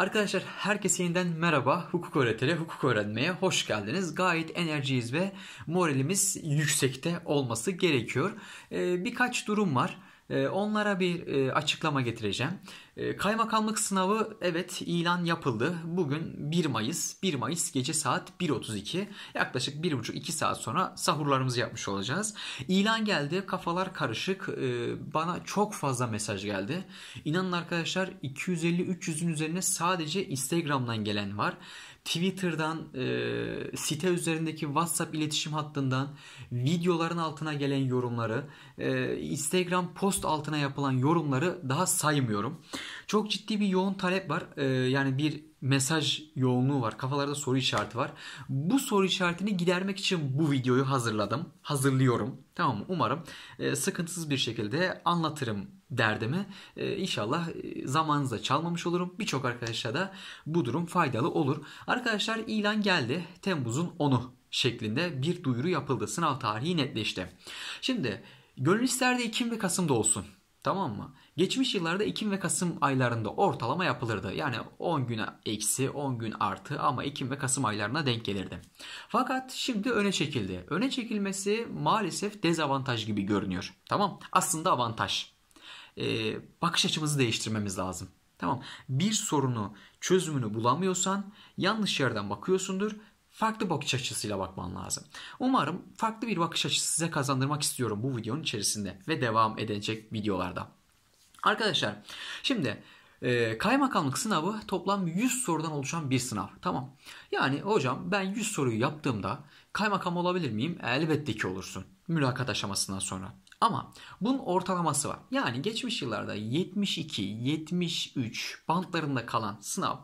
Arkadaşlar herkese yeniden merhaba. Hukuk öğreteli, hukuk öğrenmeye hoş geldiniz. Gayet enerjiyiz ve moralimiz yüksekte olması gerekiyor. Ee, birkaç durum var. Ee, onlara bir e, açıklama getireceğim. Ee, kaymakamlık sınavı evet ilan yapıldı. Bugün 1 Mayıs. 1 Mayıs gece saat 1.32. Yaklaşık 1.5-2 saat sonra sahurlarımızı yapmış olacağız. İlan geldi. Kafalar karışık. Ee, bana çok fazla mesaj geldi. İnanın arkadaşlar 250-300'ün üzerine sadece Instagram'dan gelen var. Twitter'dan, e, site üzerindeki WhatsApp iletişim hattından, videoların altına gelen yorumları, e, Instagram post altına yapılan yorumları daha saymıyorum. Çok ciddi bir yoğun talep var. Ee, yani bir mesaj yoğunluğu var. Kafalarda soru işareti var. Bu soru işaretini gidermek için bu videoyu hazırladım. Hazırlıyorum. Tamam mı? Umarım e, sıkıntısız bir şekilde anlatırım derdimi. E, inşallah e, zamanınıza çalmamış olurum. Birçok arkadaşa da bu durum faydalı olur. Arkadaşlar ilan geldi. Temmuz'un 10'u şeklinde bir duyuru yapıldı. Sınav tarihi netleşti. Şimdi gönül isterdi Ekim ve Kasım'da olsun. Tamam mı? Geçmiş yıllarda Ekim ve Kasım aylarında ortalama yapılırdı. Yani 10 güne eksi 10 gün artı ama Ekim ve Kasım aylarına denk gelirdi. Fakat şimdi öne çekildi. Öne çekilmesi maalesef dezavantaj gibi görünüyor. Tamam aslında avantaj. Ee, bakış açımızı değiştirmemiz lazım. Tamam bir sorunu çözümünü bulamıyorsan yanlış yerden bakıyorsundur farklı bakış açısıyla bakman lazım. Umarım farklı bir bakış açısı size kazandırmak istiyorum bu videonun içerisinde ve devam edecek videolarda. Arkadaşlar şimdi e, kaymakamlık sınavı toplam 100 sorudan oluşan bir sınav. Tamam. Yani hocam ben 100 soruyu yaptığımda kaymakam olabilir miyim? Elbette ki olursun. Mülakat aşamasından sonra. Ama bunun ortalaması var. Yani geçmiş yıllarda 72, 73 bantlarında kalan sınav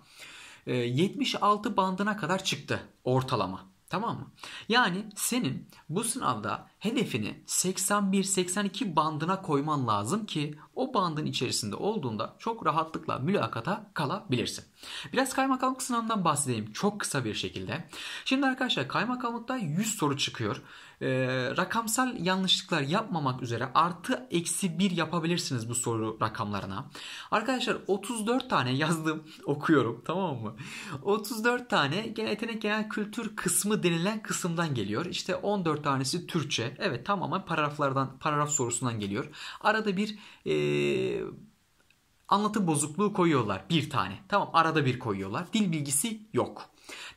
76 e, bandına kadar çıktı ortalama. Tamam mı? Yani senin bu sınavda hedefini 81-82 bandına koyman lazım ki o bandın içerisinde olduğunda çok rahatlıkla mülakata kalabilirsin. Biraz kaymakamlık sınavından bahsedeyim çok kısa bir şekilde. Şimdi arkadaşlar kaymakamlıkta 100 soru çıkıyor. Ee, rakamsal yanlışlıklar yapmamak üzere artı eksi 1 yapabilirsiniz bu soru rakamlarına. Arkadaşlar 34 tane yazdım okuyorum tamam mı? 34 tane genel yetenek genel kültür kısmı denilen kısımdan geliyor. İşte 14 tanesi Türkçe, Evet tamamen paragraflardan paragraf sorusundan geliyor. Arada bir ee, anlatım bozukluğu koyuyorlar bir tane. Tamam arada bir koyuyorlar. Dil bilgisi yok.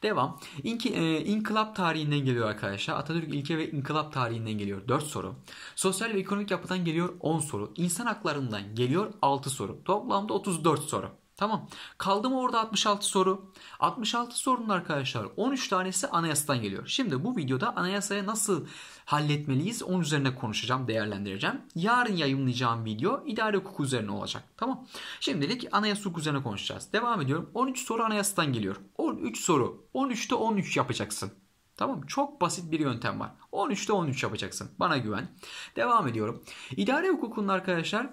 Devam. İnk, e, inkılap tarihinden geliyor arkadaşlar. Atatürk ilke ve inkılap tarihinden geliyor 4 soru. Sosyal ve ekonomik yapıdan geliyor 10 soru. İnsan haklarından geliyor 6 soru. Toplamda 34 soru. Tamam. Kaldı mı orada 66 soru? 66 sorunun arkadaşlar 13 tanesi anayasadan geliyor. Şimdi bu videoda anayasaya nasıl halletmeliyiz onun üzerine konuşacağım, değerlendireceğim. Yarın yayınlayacağım video idare hukuku üzerine olacak. Tamam. Şimdilik anayasa hukuku üzerine konuşacağız. Devam ediyorum. 13 soru anayasadan geliyor. 13 soru. 13'te 13 yapacaksın. Tamam Çok basit bir yöntem var. 13'te 13 yapacaksın. Bana güven. Devam ediyorum. İdare hukukunun arkadaşlar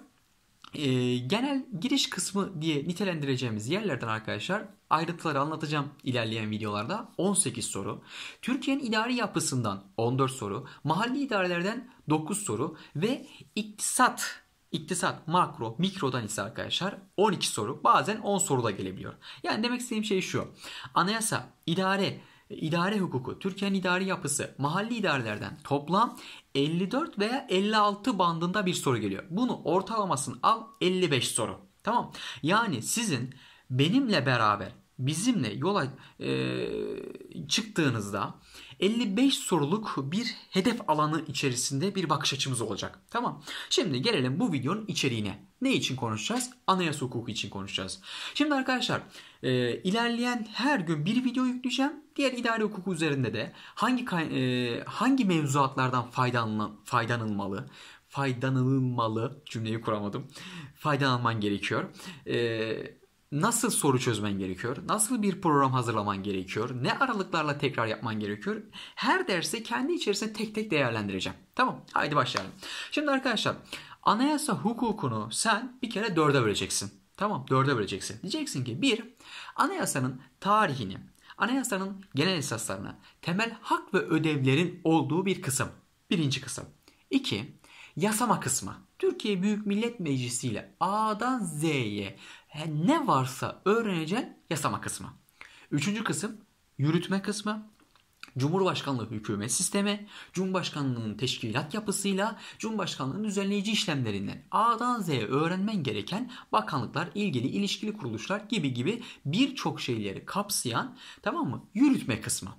e, genel giriş kısmı diye nitelendireceğimiz yerlerden arkadaşlar ayrıntıları anlatacağım ilerleyen videolarda. 18 soru, Türkiye'nin idari yapısından 14 soru, mahalli idarelerden 9 soru ve iktisat İktisat, makro, mikrodan ise arkadaşlar 12 soru bazen 10 soru da gelebiliyor. Yani demek istediğim şey şu. Anayasa, idare, İdare hukuku, Türkiye'nin idari yapısı, mahalli idarelerden toplam 54 veya 56 bandında bir soru geliyor. Bunu ortalamasını al 55 soru. Tamam. Yani sizin benimle beraber bizimle yola e, çıktığınızda 55 soruluk bir hedef alanı içerisinde bir bakış açımız olacak. Tamam. Şimdi gelelim bu videonun içeriğine. Ne için konuşacağız? Anayasa hukuku için konuşacağız. Şimdi arkadaşlar e, ilerleyen her gün bir video yükleyeceğim. Diğer idare hukuku üzerinde de hangi e, hangi mevzuatlardan faydalanı, faydalanılmalı, faydalanılmalı cümleyi kuramadım. Faydalanman gerekiyor. Eee nasıl soru çözmen gerekiyor? Nasıl bir program hazırlaman gerekiyor? Ne aralıklarla tekrar yapman gerekiyor? Her dersi kendi içerisinde tek tek değerlendireceğim. Tamam haydi başlayalım. Şimdi arkadaşlar anayasa hukukunu sen bir kere dörde böleceksin. Tamam dörde böleceksin. Diyeceksin ki bir anayasanın tarihini, anayasanın genel esaslarına, temel hak ve ödevlerin olduğu bir kısım. Birinci kısım. İki, Yasama kısmı. Türkiye Büyük Millet Meclisi ile A'dan Z'ye ne varsa öğreneceğin yasama kısmı. Üçüncü kısım yürütme kısmı. Cumhurbaşkanlığı hükümet sistemi, Cumhurbaşkanlığının teşkilat yapısıyla Cumhurbaşkanlığının düzenleyici işlemlerinden A'dan Z'ye öğrenmen gereken bakanlıklar, ilgili ilişkili kuruluşlar gibi gibi birçok şeyleri kapsayan tamam mı? Yürütme kısmı.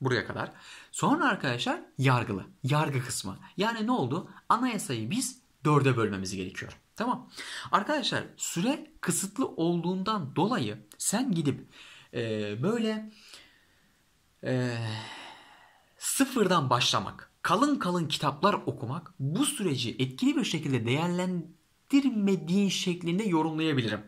Buraya kadar. Sonra arkadaşlar yargılı. Yargı kısmı. Yani ne oldu? Anayasayı biz dörde bölmemiz gerekiyor. Tamam. Arkadaşlar süre kısıtlı olduğundan dolayı sen gidip e, böyle e, sıfırdan başlamak, kalın kalın kitaplar okumak bu süreci etkili bir şekilde değerlendirmediğin şeklinde yorumlayabilirim.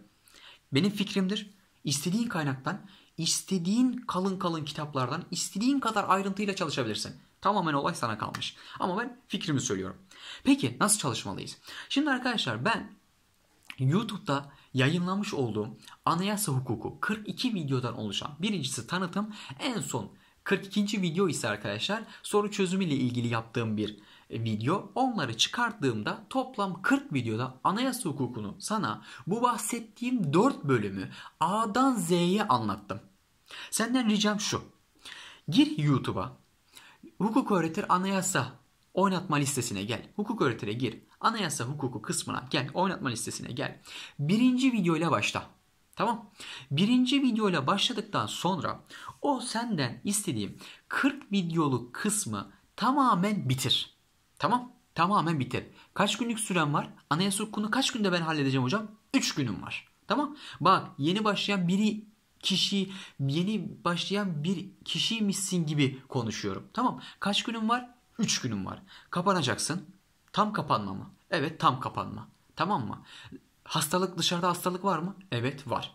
Benim fikrimdir. İstediğin kaynaktan İstediğin kalın kalın kitaplardan istediğin kadar ayrıntıyla çalışabilirsin. Tamamen olay sana kalmış. Ama ben fikrimi söylüyorum. Peki nasıl çalışmalıyız? Şimdi arkadaşlar ben YouTube'da yayınlamış olduğum anayasa hukuku 42 videodan oluşan birincisi tanıtım en son 42. video ise arkadaşlar soru çözümü ile ilgili yaptığım bir video. Onları çıkarttığımda toplam 40 videoda anayasa hukukunu sana bu bahsettiğim 4 bölümü A'dan Z'ye anlattım. Senden ricam şu. Gir YouTube'a. Hukuk öğretir anayasa oynatma listesine gel. Hukuk öğretire gir. Anayasa hukuku kısmına gel. Oynatma listesine gel. Birinci videoyla başla. Tamam. Birinci videoyla başladıktan sonra o senden istediğim 40 videoluk kısmı tamamen bitir. Tamam. Tamamen biter. Kaç günlük süren var? Anayasa hukukunu kaç günde ben halledeceğim hocam? 3 günüm var. Tamam. Bak yeni başlayan biri kişi yeni başlayan bir kişiymişsin gibi konuşuyorum. Tamam. Kaç günüm var? 3 günüm var. Kapanacaksın. Tam kapanma mı? Evet tam kapanma. Tamam mı? Hastalık dışarıda hastalık var mı? Evet var.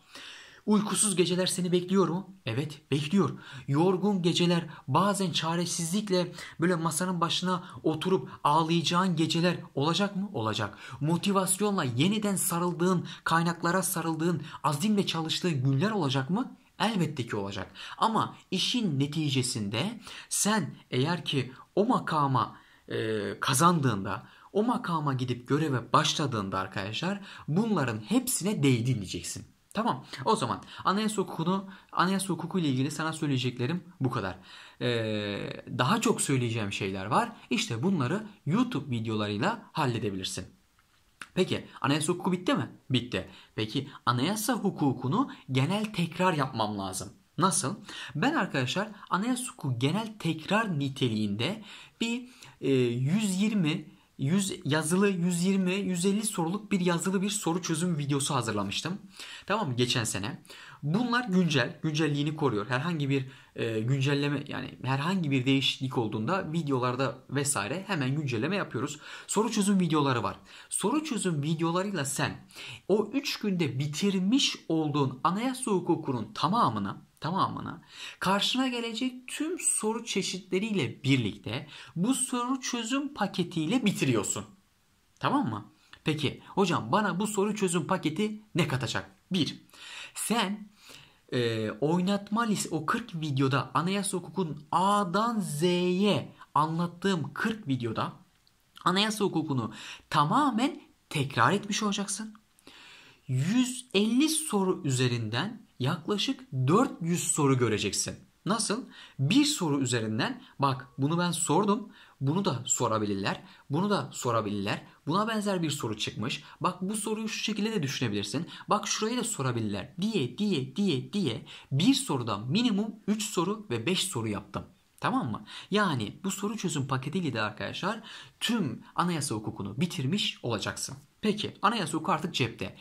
Uykusuz geceler seni bekliyor mu? Evet bekliyor. Yorgun geceler bazen çaresizlikle böyle masanın başına oturup ağlayacağın geceler olacak mı? Olacak. Motivasyonla yeniden sarıldığın, kaynaklara sarıldığın, azimle çalıştığın günler olacak mı? Elbette ki olacak. Ama işin neticesinde sen eğer ki o makama e, kazandığında, o makama gidip göreve başladığında arkadaşlar bunların hepsine değdi diyeceksin. Tamam o zaman anayasa hukukunu anayasa hukuku ile ilgili sana söyleyeceklerim bu kadar. Ee, daha çok söyleyeceğim şeyler var. İşte bunları YouTube videolarıyla halledebilirsin. Peki anayasa hukuku bitti mi? Bitti. Peki anayasa hukukunu genel tekrar yapmam lazım. Nasıl? Ben arkadaşlar anayasa hukuku genel tekrar niteliğinde bir e, 120 100, yazılı 120 150 soruluk bir yazılı bir soru çözüm videosu hazırlamıştım. Tamam mı? Geçen sene. Bunlar güncel, güncelliğini koruyor. Herhangi bir e, güncelleme yani herhangi bir değişiklik olduğunda videolarda vesaire hemen güncelleme yapıyoruz. Soru çözüm videoları var. Soru çözüm videolarıyla sen o 3 günde bitirmiş olduğun anayasa hukukunun tamamını tamamına karşına gelecek tüm soru çeşitleriyle birlikte bu soru çözüm paketiyle bitiriyorsun. Tamam mı? Peki hocam bana bu soru çözüm paketi ne katacak? 1. Sen e, oynatma list, o 40 videoda anayasa hukukun A'dan Z'ye anlattığım 40 videoda anayasa hukukunu tamamen tekrar etmiş olacaksın. 150 soru üzerinden yaklaşık 400 soru göreceksin. Nasıl? Bir soru üzerinden bak bunu ben sordum. Bunu da sorabilirler. Bunu da sorabilirler. Buna benzer bir soru çıkmış. Bak bu soruyu şu şekilde de düşünebilirsin. Bak şurayı da sorabilirler diye diye diye diye bir soruda minimum 3 soru ve 5 soru yaptım. Tamam mı? Yani bu soru çözüm paketiyle de arkadaşlar tüm anayasa hukukunu bitirmiş olacaksın. Peki anayasa hukuku artık cepte.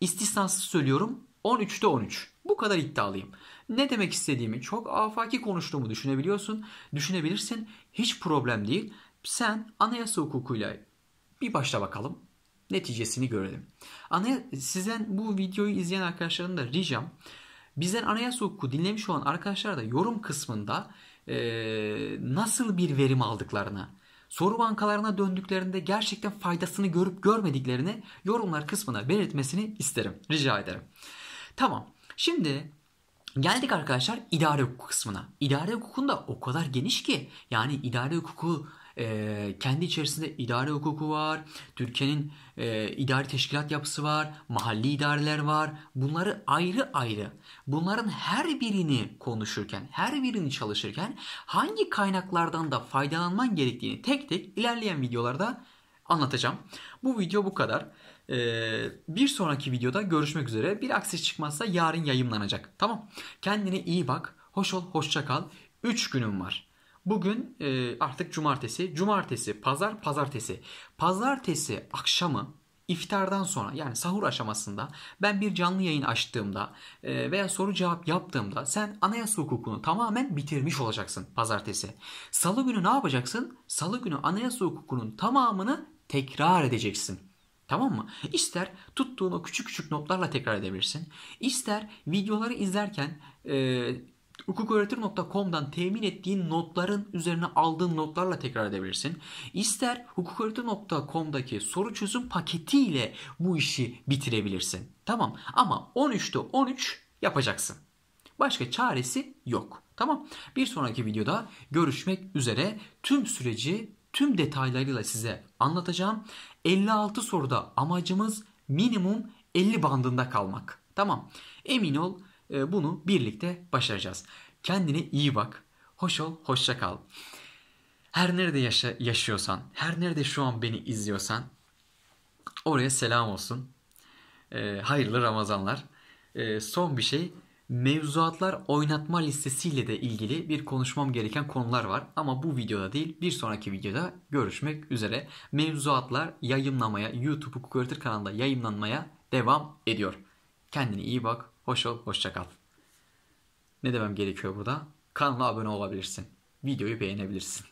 İstisnasız söylüyorum 13'te 13. Bu kadar iddialıyım. Ne demek istediğimi çok afaki konuştuğumu düşünebiliyorsun. Düşünebilirsin. Hiç problem değil. Sen anayasa hukukuyla bir başla bakalım. Neticesini görelim. Anaya sizden bu videoyu izleyen arkadaşlarım da ricam. Bizden anayasa hukuku dinlemiş olan arkadaşlar da yorum kısmında e, nasıl bir verim aldıklarını, soru bankalarına döndüklerinde gerçekten faydasını görüp görmediklerini yorumlar kısmına belirtmesini isterim. Rica ederim. Tamam. Şimdi Geldik arkadaşlar idare hukuku kısmına. İdare da o kadar geniş ki yani idare hukuku e, kendi içerisinde idare hukuku var, Türkiye'nin e, idari teşkilat yapısı var, mahalli idareler var. Bunları ayrı ayrı bunların her birini konuşurken, her birini çalışırken hangi kaynaklardan da faydalanman gerektiğini tek tek ilerleyen videolarda anlatacağım. Bu video bu kadar. Ee, bir sonraki videoda görüşmek üzere. Bir aksi çıkmazsa yarın yayınlanacak. Tamam. Kendine iyi bak. Hoş ol, hoşça kal. 3 günüm var. Bugün e, artık cumartesi. Cumartesi, pazar, pazartesi. Pazartesi akşamı iftardan sonra yani sahur aşamasında ben bir canlı yayın açtığımda e, veya soru cevap yaptığımda sen anayasa hukukunu tamamen bitirmiş olacaksın pazartesi. Salı günü ne yapacaksın? Salı günü anayasa hukukunun tamamını tekrar edeceksin. Tamam mı? İster tuttuğun o küçük küçük notlarla tekrar edebilirsin. İster videoları izlerken e, hukuköğretir.com'dan temin ettiğin notların üzerine aldığın notlarla tekrar edebilirsin. İster hukuköğretir.com'daki soru çözüm paketiyle bu işi bitirebilirsin. Tamam ama 13'te 13 yapacaksın. Başka çaresi yok. Tamam. Bir sonraki videoda görüşmek üzere. Tüm süreci tüm detaylarıyla size anlatacağım. 56 soruda amacımız minimum 50 bandında kalmak. Tamam. Emin ol e, bunu birlikte başaracağız. Kendine iyi bak. Hoş ol, hoşça kal. Her nerede yaşa yaşıyorsan, her nerede şu an beni izliyorsan oraya selam olsun. E, hayırlı Ramazanlar. E, son bir şey Mevzuatlar oynatma listesiyle de ilgili bir konuşmam gereken konular var ama bu videoda değil bir sonraki videoda görüşmek üzere. Mevzuatlar yayınlamaya YouTube Hukuk Öğretir kanalında yayınlanmaya devam ediyor. Kendine iyi bak, hoş ol, hoşça kal. Ne demem gerekiyor burada? Kanala abone olabilirsin. Videoyu beğenebilirsin.